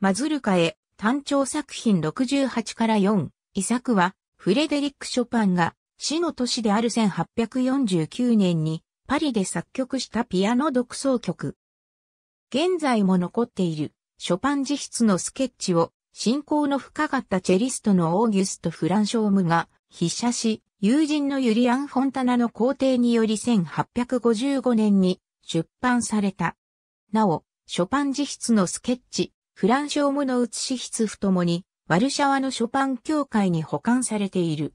マズルカへ、単調作品68から4、遺作は、フレデリック・ショパンが、死の年である1849年に、パリで作曲したピアノ独奏曲。現在も残っている、ショパン自筆のスケッチを、信仰の深かったチェリストのオーギュスト・フランショームが、筆写し、友人のユリアン・フォンタナの皇帝により1855年に出版された。なお、ショパン自筆のスケッチ、フランショームの写し筆譜ともに、ワルシャワのショパン協会に保管されている。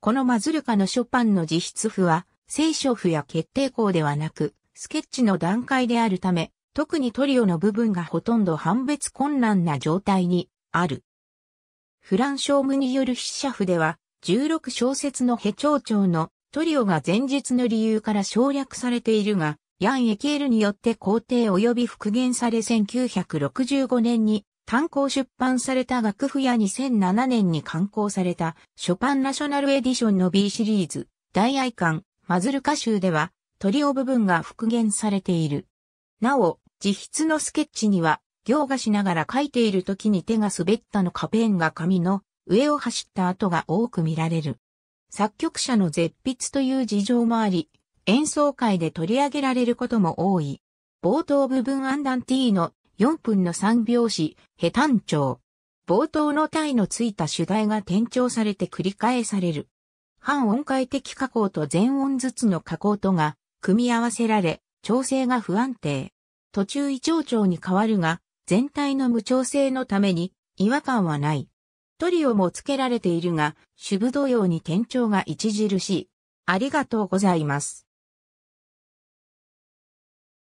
このマズルカのショパンの自筆譜は、聖書譜や決定校ではなく、スケッチの段階であるため、特にトリオの部分がほとんど判別困難な状態にある。フランショームによる筆者譜では、16小節のヘ長調のトリオが前日の理由から省略されているが、ヤン・エキエルによって皇帝及び復元され1965年に単行出版された楽譜や2007年に刊行されたショパンナショナルエディションの B シリーズ、大愛館、マズルカ州ではトリオ部分が復元されている。なお、自筆のスケッチには行がしながら書いている時に手が滑ったのかペンが紙の上を走った跡が多く見られる。作曲者の絶筆という事情もあり、演奏会で取り上げられることも多い。冒頭部分アンダンティーの4分の3拍子、ヘタン調。冒頭の体のついた主題が転調されて繰り返される。半音階的加工と全音ずつの加工とが組み合わせられ、調整が不安定。途中異調調に変わるが、全体の無調整のために違和感はない。トリオも付けられているが、主部同様に転調が著しい。ありがとうございます。